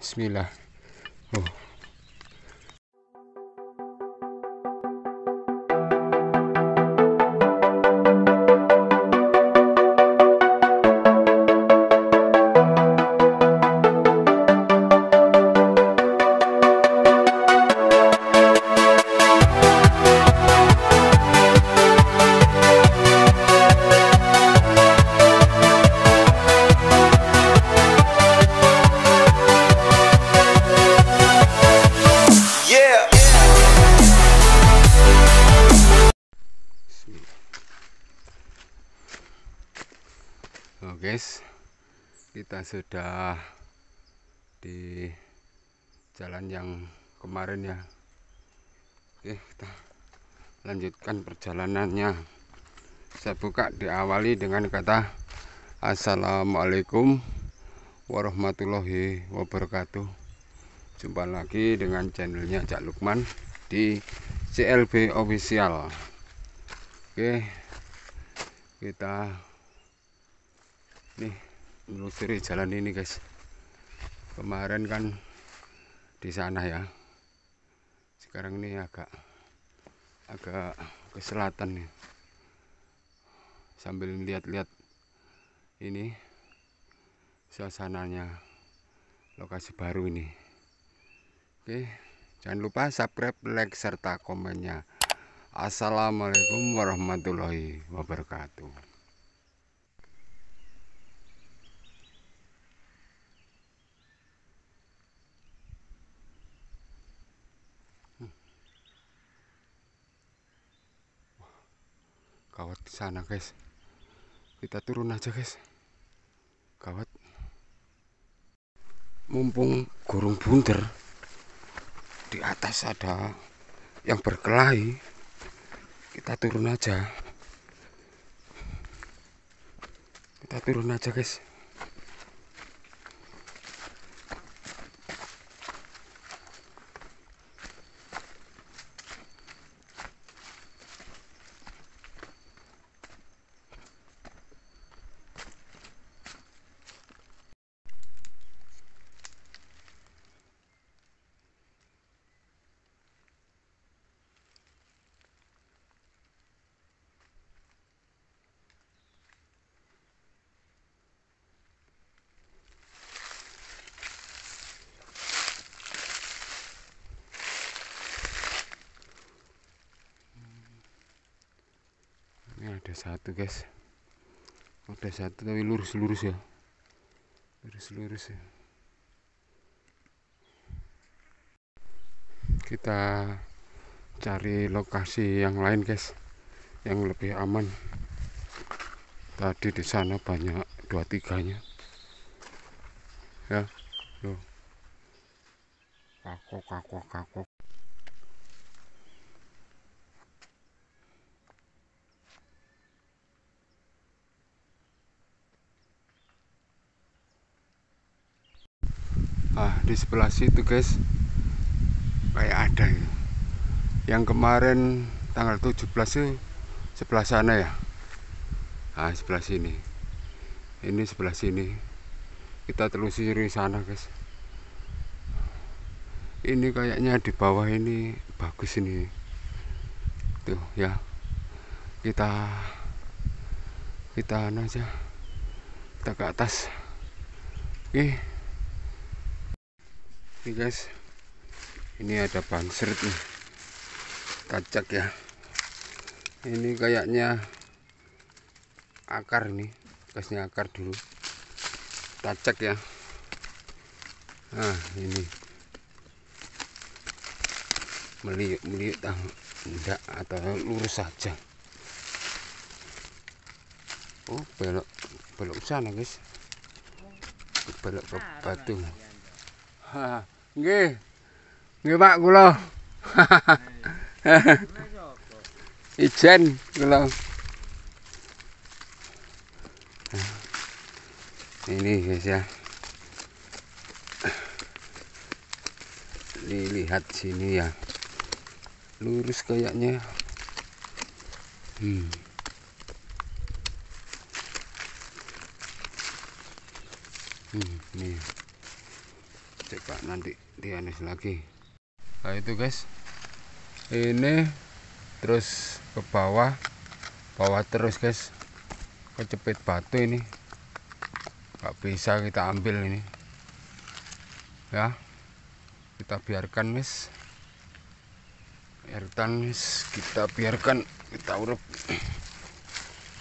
Bismillah. Oh. kita sudah di jalan yang kemarin ya oke kita lanjutkan perjalanannya saya buka diawali dengan kata Assalamualaikum warahmatullahi wabarakatuh jumpa lagi dengan channelnya Cak Lukman di CLB official oke kita nih melusuri jalan ini guys kemarin kan di sana ya sekarang ini agak agak ke selatan nih sambil lihat-lihat ini suasananya lokasi baru ini oke jangan lupa subscribe like serta komennya Assalamualaikum warahmatullahi wabarakatuh Kawat di sana, guys. Kita turun aja, guys. Kawat. Mumpung gorong bunder di atas ada yang berkelahi. Kita turun aja. Kita turun aja, guys. ada satu guys ada satu tapi lurus-lurus ya lurus-lurus ya kita cari lokasi yang lain guys yang lebih aman tadi di sana banyak dua tiganya ya loh kaku kaku. kaku di sebelah situ guys kayak ada ya. yang kemarin tanggal 17 itu sebelah sana ya nah sebelah sini ini sebelah sini kita telusuri sana guys ini kayaknya di bawah ini bagus ini tuh ya kita kita anu aja kita ke atas oke okay ini guys ini ada bangserit nih kacak ya ini kayaknya akar nih gasnya akar dulu kacak ya nah ini meliuk-meliuk tahu enggak atau lurus saja oh belok belok sana guys belok ke batu Nggih. Nggih Pak kula. Ijen kula. Ini guys ya. Ini lihat sini ya. Lurus kayaknya. Hmm. Hmm, ini coba nanti dianis lagi nah itu guys ini terus ke bawah bawah terus guys kecepit batu ini nggak bisa kita ambil ini ya kita biarkan mis air mis kita biarkan kita urut,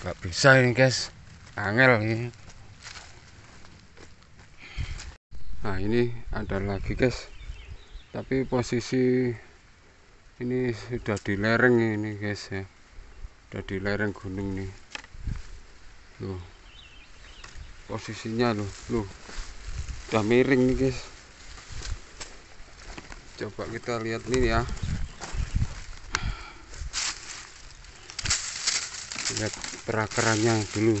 nggak bisa ini guys angel ini nah ini ada lagi guys tapi posisi ini sudah di lereng ini guys ya sudah di lereng gunung nih loh posisinya loh loh udah miring nih guys coba kita lihat ini ya lihat perakarannya dulu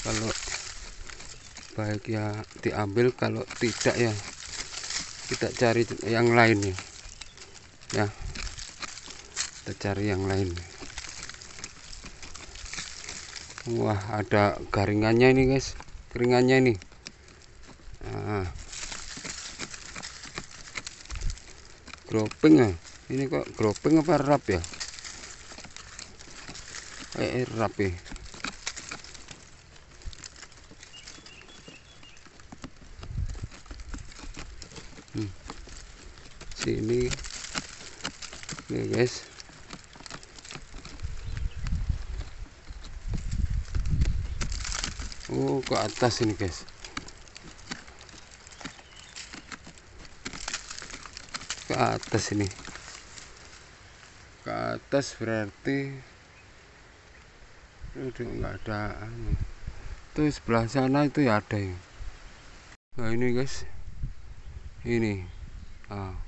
kalau baik ya diambil kalau tidak ya kita cari yang lain ya ya kita cari yang lain wah ada garingannya ini guys keringannya ini nah. groping ya ini kok groping apa rap ya eh, rap ya sini ya guys Oh ke atas ini guys ke atas ini ke atas berarti udah nggak ada itu anu. sebelah sana itu ya ada ya nah ini guys ini ah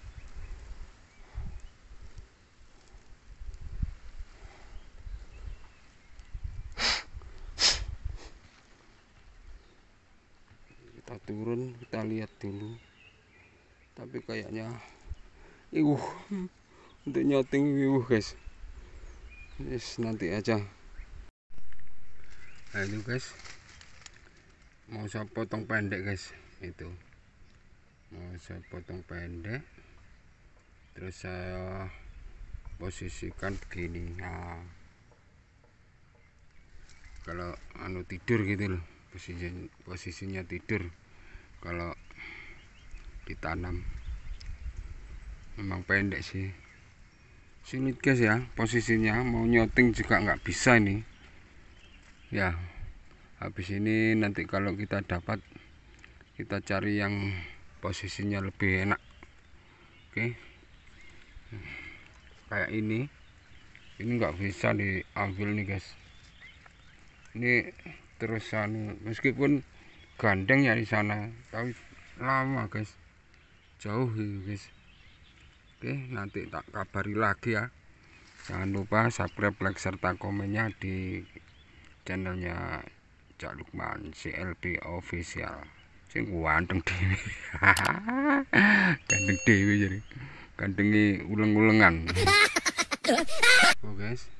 kita nah, turun kita lihat dulu tapi kayaknya iuh untuk nyoting iuh guys yes, nanti aja nah guys mau saya potong pendek guys itu mau saya potong pendek terus saya posisikan begini nah kalau anu tidur gitu loh posisinya, posisinya tidur kalau ditanam memang pendek sih sulit guys ya posisinya mau nyoting juga nggak bisa ini ya habis ini nanti kalau kita dapat kita cari yang posisinya lebih enak oke kayak ini ini nggak bisa diambil nih guys ini terusan meskipun gandeng ya di sana tapi lama guys jauh ya guys oke nanti tak kabari lagi ya jangan lupa subscribe like serta komennya di channelnya Cak Lukman CLB official sing ganteng dewi ganteng dewi jadi gandengi uleng-ulengan oh guys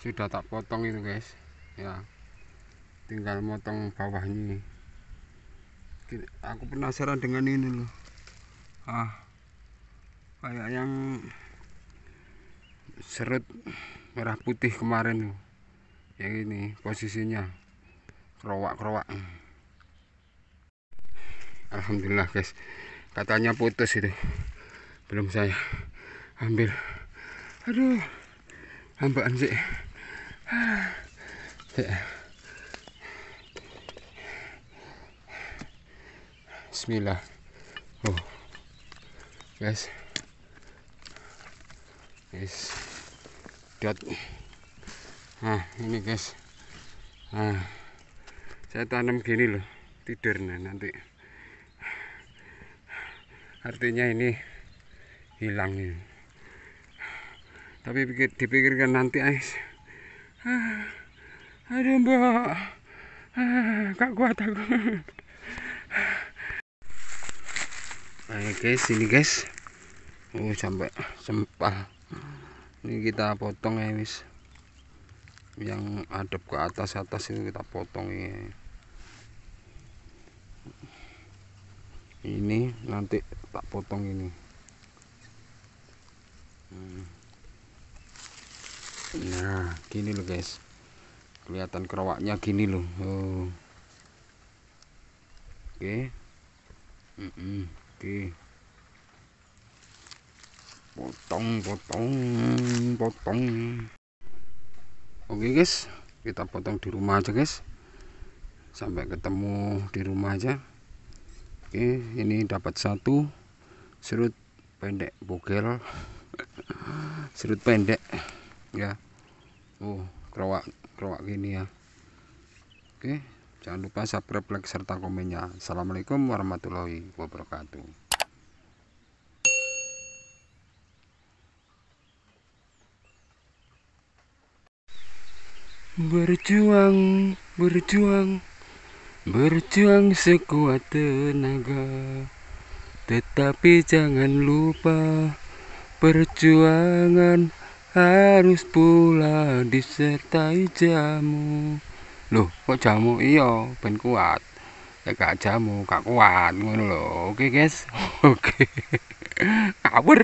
sudah tak potong itu guys ya tinggal motong bawahnya aku penasaran dengan ini loh ah kayak yang seret merah putih kemarin loh yang ini posisinya kerowak-kerowak Alhamdulillah guys katanya putus itu belum saya ambil aduh hambaan sih ah, ya. Bismillah. Oh. Guys. Guys. Dot. Nah, ini guys. Nah, saya tanam gini loh, tidur nah nanti. Artinya ini hilang nih, Tapi pikir dipikirkan nanti guys. Ah, aduh mbak, ah, gak kuat aku oke guys ini guys uh sampai sempal ini kita potong ya wis yang adep ke atas atas itu kita potong ya ini nanti tak potong ini hmm. nah gini loh guys kelihatan kerawaknya gini loh oh. oke okay. mm -mm. Oke. Potong, potong, potong. Oke, guys. Kita potong di rumah aja, guys. Sampai ketemu di rumah aja. Oke, ini dapat satu serut pendek bogel. serut pendek ya. Oh, kerawak kerawak gini ya. Oke. Jangan lupa subscribe, like, serta komennya. Assalamualaikum warahmatullahi wabarakatuh. Berjuang, berjuang, berjuang sekuat tenaga. Tetapi jangan lupa, perjuangan harus pula disertai jamu. Loh, kok jamu? Iya, ben kuat. Ya, gak jamu, gak kuat ngono lho. Oke, guys. Oke. Kabur.